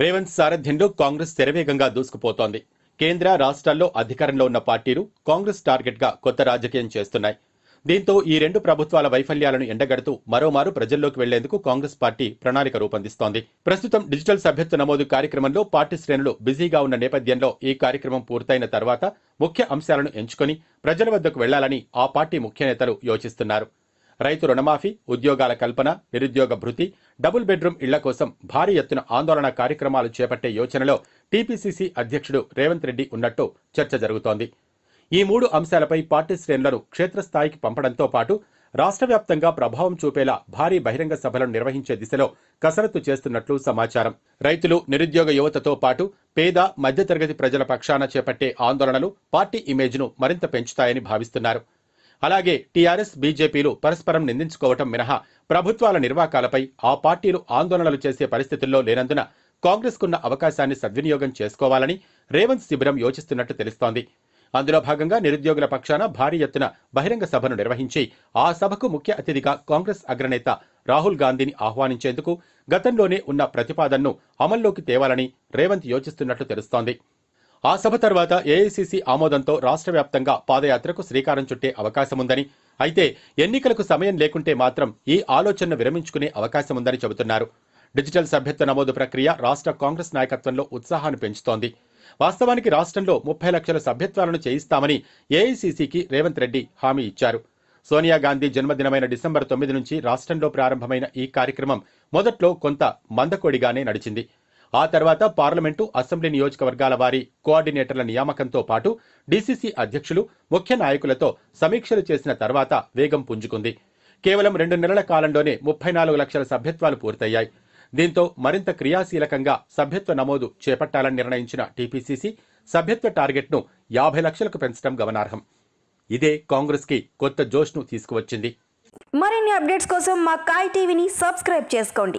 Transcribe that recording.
రేవంత్ సారథ్యంలో కాంగ్రెస్ శరవేగంగా దూసుకుపోతోంది కేంద్ర రాష్ట్రాల్లో అధికారంలో ఉన్న పార్టీలు కాంగ్రెస్ టార్గెట్గా కొత్త రాజకీయం చేస్తున్నాయి దీంతో ఈ రెండు ప్రభుత్వాల వైఫల్యాలను ఎండగడుతూ మరోమారు ప్రజల్లోకి వెళ్లేందుకు కాంగ్రెస్ పార్టీ ప్రణాళిక రూపొందిస్తోంది ప్రస్తుతం డిజిటల్ సభ్యత్వ నమోదు కార్యక్రమంలో పార్టీ శ్రేణులు బిజీగా ఉన్న నేపథ్యంలో ఈ కార్యక్రమం పూర్తయిన తర్వాత ముఖ్య అంశాలను ఎంచుకుని ప్రజల వద్దకు వెళ్లాలని ఆ పార్టీ ముఖ్య నేతలు యోచిస్తున్నారు రైతు రుణమాఫీ ఉద్యోగాల కల్పన నిరుద్యోగ భృతి డబుల్ బెడ్రూమ్ ఇళ్ల కోసం భారీ ఎత్తున ఆందోళన కార్యక్రమాలు చేపట్టే యోచనలో టీపీసీసీ అధ్యక్షుడు రేవంత్ రెడ్డి ఉన్నట్టు చర్చ జరుగుతోంది ఈ మూడు అంశాలపై పార్టీ శ్రేణులను క్షేత్రస్థాయికి పంపడంతో పాటు రాష్ట్ర వ్యాప్తంగా ప్రభావం చూపేలా భారీ బహిరంగ సభలను నిర్వహించే దిశలో కసరత్తు చేస్తున్నట్లు సమాచారం రైతులు నిరుద్యోగ యువతతో పాటు పేద మధ్యతరగతి ప్రజల పక్షాన చేపట్టే ఆందోళనలు పార్టీ ఇమేజ్ను మరింత పెంచుతాయని భావిస్తున్నారు అలాగే టీఆర్ఎస్ బీజేపీలు పరస్పరం నిందించుకోవటం మినహా ప్రభుత్వాల నిర్వాకాలపై ఆ పార్టీలు ఆందోళనలు చేసే పరిస్థితుల్లో లేనందున కాంగ్రెస్కున్న అవకాశాన్ని సద్వినియోగం చేసుకోవాలని రేవంత్ శిబిరం యోచిస్తున్నట్టు తెలుస్తోంది అందులో భాగంగా నిరుద్యోగుల పక్షాన భారీ ఎత్తున బహిరంగ సభను నిర్వహించి ఆ సభకు ముఖ్య అతిథిగా కాంగ్రెస్ అగ్రనేత రాహుల్ గాంధీని ఆహ్వానించేందుకు గతంలోనే ఉన్న ప్రతిపాదనను అమల్లోకి తేవాలని రేవంత్ యోచిస్తున్నట్లు తెలుస్తోంది ఆ సభ తర్వాత ఏఐసిసి ఆమోదంతో రాష్ట్ర వ్యాప్తంగా పాదయాత్రకు శ్రీకారం చుట్టే అవకాశముందని అయితే ఎన్నికలకు సమయం లేకుంటే మాత్రం ఈ ఆలోచనను విరమించుకునే అవకాశం ఉందని చెబుతున్నారు డిజిటల్ సభ్యత్వ నమోదు ప్రక్రియ రాష్ట్ర కాంగ్రెస్ నాయకత్వంలో ఉత్సాహాన్ని పెంచుతోంది వాస్తవానికి రాష్ట్రంలో ముప్పై లక్షల సభ్యత్వాలను చేయిస్తామని ఏఐసిసికి రేవంత్ రెడ్డి హామీ ఇచ్చారు సోనియా గాంధీ జన్మదినమైన డిసెంబర్ తొమ్మిది నుంచి రాష్ట్రంలో ప్రారంభమైన ఈ కార్యక్రమం మొదట్లో కొంత మందకొడిగానే నడిచింది ఆ తర్వాత పార్లమెంటు అసెంబ్లీ నియోజకవర్గాల వారి కోఆర్డినేటర్ల నియామకంతో పాటు డీసీసీ అధ్యక్షులు ముఖ్య నాయకులతో సమీక్షలు చేసిన తర్వాత వేగం పుంజుకుంది కేవలం రెండు నెలల కాలంలోనే ముప్పై నాలుగు లక్షల సభ్యత్వాలు పూర్తయ్యాయి దీంతో మరింత క్రియాశీలకంగా సభ్యత్వ నమోదు చేపట్టాలని నిర్ణయించిన టీపీసీసీ సభ్యత్వ టార్గెట్ను యాభై లక్షలకు పెంచడం గమనార్హం ఇదే కాంగ్రెస్కి కొత్త జోష్ను తీసుకువచ్చింది మరిన్ని అప్డేట్స్ కోసం మా కాయ్ టీవీని సబ్స్క్రైబ్ చేసుకోండి